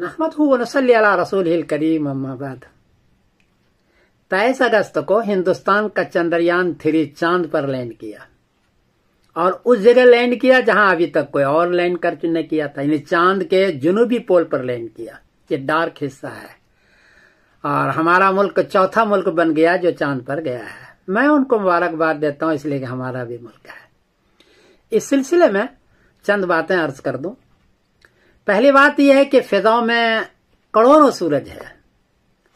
नहमद वनसली अला रसूल करीम अम्माबाद तेईस अगस्त को हिंदुस्तान का चंद्रयान थ्री चांद पर लैंड किया और उस जगह लैंड किया जहां अभी तक कोई और लैंड कर चुने किया था इन्हें चांद के जुनूबी पोल पर लैंड किया ये डार्क हिस्सा है और हमारा मुल्क चौथा मुल्क बन गया जो चांद पर गया है मैं उनको मुबारकबाद देता हूं इसलिए कि हमारा भी मुल्क है इस सिलसिले में चंद बातें अर्ज कर दू पहली बात यह है कि फिजाओं में करोड़ों सूरज है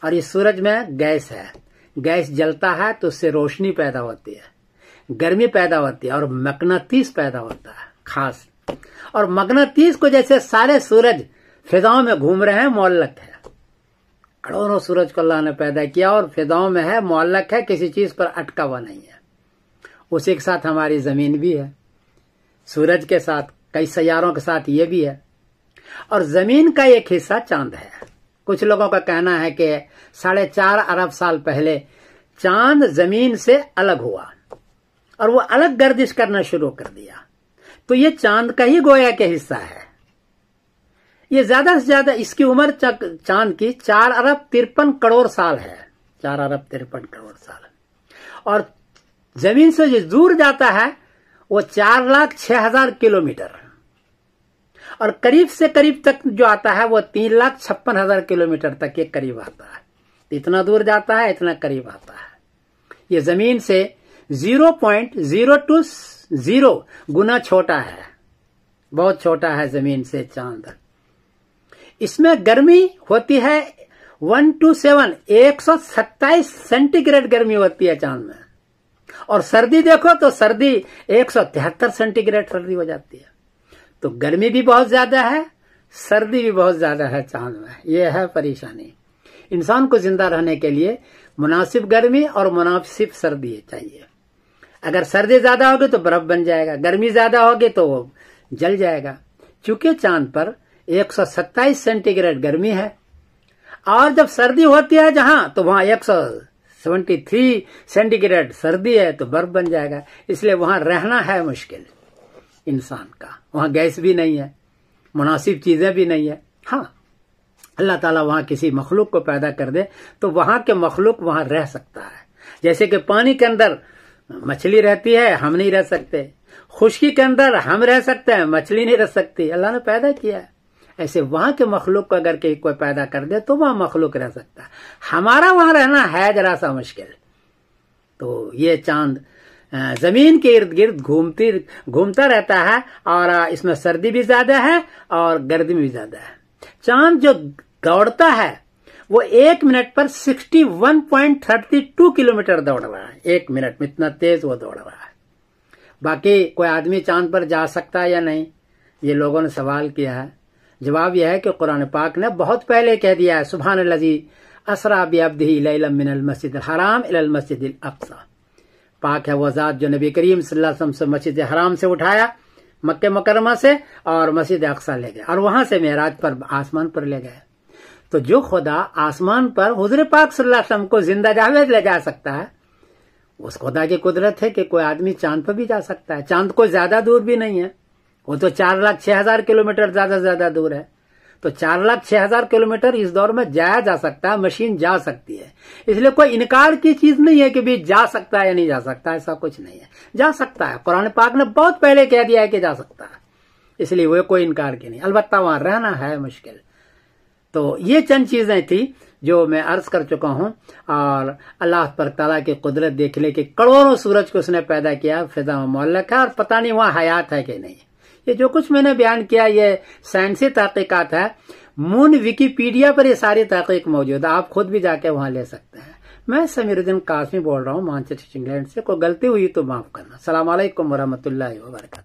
और इस सूरज में गैस है गैस जलता है तो उससे रोशनी पैदा होती है गर्मी पैदा होती है और मकनतीस पैदा होता है खास और मकनतीस को जैसे सारे सूरज फिजाओं में घूम रहे हैं मोलक है करोड़ों सूरज को अल्लाह ने पैदा किया और फिजाओं में है मोलक है किसी चीज पर अटका हुआ नहीं है उसी के साथ हमारी जमीन भी है सूरज के साथ कई सैारों के साथ ये भी है और जमीन का एक हिस्सा चांद है कुछ लोगों का कहना है कि साढ़े चार अरब साल पहले चांद जमीन से अलग हुआ और वो अलग गर्दिश करना शुरू कर दिया तो ये चांद का ही गोया के हिस्सा है ये ज्यादा से ज्यादा इसकी उम्र चांद की चार अरब तिरपन करोड़ साल है चार अरब तिरपन करोड़ साल और जमीन से जो दूर जाता है वो चार लाख छह हजार किलोमीटर और करीब से करीब तक जो आता है वो तीन लाख छप्पन हजार किलोमीटर तक के करीब आता है तो इतना दूर जाता है इतना करीब आता है ये जमीन से zero point zero two zero गुना छोटा है बहुत छोटा है जमीन से चांद इसमें गर्मी होती है वन टू सेवन एक सौ सत्ताईस सेंटीग्रेड गर्मी होती है चांद में और सर्दी देखो तो सर्दी एक सौ तिहत्तर सेंटीग्रेड सर्दी हो जाती है तो गर्मी भी बहुत ज्यादा है सर्दी भी बहुत ज्यादा है चांद में यह है परेशानी इंसान को जिंदा रहने के लिए मुनासिब गर्मी और मुनासिब सर्दी चाहिए अगर सर्दी ज्यादा होगी तो बर्फ बन जाएगा गर्मी ज्यादा होगी तो जल जाएगा चूंकि चांद पर एक सेंटीग्रेड गर्मी है और जब सर्दी होती है जहां तो वहां 173 सेंटीग्रेड सर्दी है तो बर्फ बन जाएगा इसलिए वहां रहना है मुश्किल इंसान का वहां गैस भी नहीं है मुनासिब चीजें भी नहीं है हाँ अल्लाह ताला वहां किसी मखलूक को पैदा कर दे तो वहां के मखलूक वहां रह सकता है जैसे कि पानी के अंदर मछली रहती है हम नहीं रह सकते खुशकी के अंदर हम रह सकते हैं मछली नहीं रह सकती अल्लाह ने पैदा किया है ऐसे वहां के मखलूक को अगर के कोई पैदा कर दे तो वहां मखलूक रह सकता है हमारा वहां रहना है जरा सा मुश्किल तो ये चांद जमीन के इर्द गिर्द घूमती घूमता रहता है और इसमें सर्दी भी ज्यादा है और गर्दी भी ज्यादा है चांद जो दौड़ता है वो एक मिनट पर 61.32 किलोमीटर दौड़ रहा है एक मिनट में इतना तेज वो दौड़ रहा है बाकी कोई आदमी चांद पर जा सकता है या नहीं ये लोगों ने सवाल किया है जवाब यह है कि कुरान पाक ने बहुत पहले कह दिया है सुबहान लजी असरा बब्दी मिनल मस्जिद हराम इल मस्जिद अफसा पाक है वो आजाद जो नबी करीम सल्लल्लाहु से मस्जिद हराम से उठाया मक्के मकरमा से और मस्जिद अक्सा ले गया और वहां से महराज पर आसमान पर ले गया तो जो खुदा आसमान पर हजर पाक सल्लम को जिंदा जावेद ले जा सकता है उस खुदा की कुदरत है कि कोई आदमी चांद पर भी जा सकता है चांद को ज्यादा दूर भी नहीं है वो तो चार लाख छह हजार किलोमीटर ज्यादा से ज्यादा दूर है तो चार लाख छह हजार किलोमीटर इस दौर में जाया जा सकता है मशीन जा सकती है इसलिए कोई इनकार की चीज नहीं है कि भी जा सकता है या नहीं जा सकता ऐसा कुछ नहीं है जा सकता है कुरान पाक ने बहुत पहले कह दिया है कि जा सकता है इसलिए वह कोई इनकार की नहीं अलबत्ता वहां रहना है मुश्किल तो ये चंद चीजें थी जो मैं अर्ज कर चुका हूं और अल्लाह पर तला की कुदरत देख ले कि करोड़ों सूरज को उसने पैदा किया फिजा मोहल्ल है और पता नहीं वहां हयात है कि नहीं ये जो कुछ मैंने बयान किया ये साइंसी तहकीकत है मून विकीपीडिया पर ये सारी तहकीक मौजूद है आप खुद भी जाके वहां ले सकते हैं मैं समीरुद्दीन कासमी बोल रहा हूँ मानचेस्टर इंग्लैंड से कोई गलती हुई तो माफ करना सलामकुम वरहमतुल्ला वरक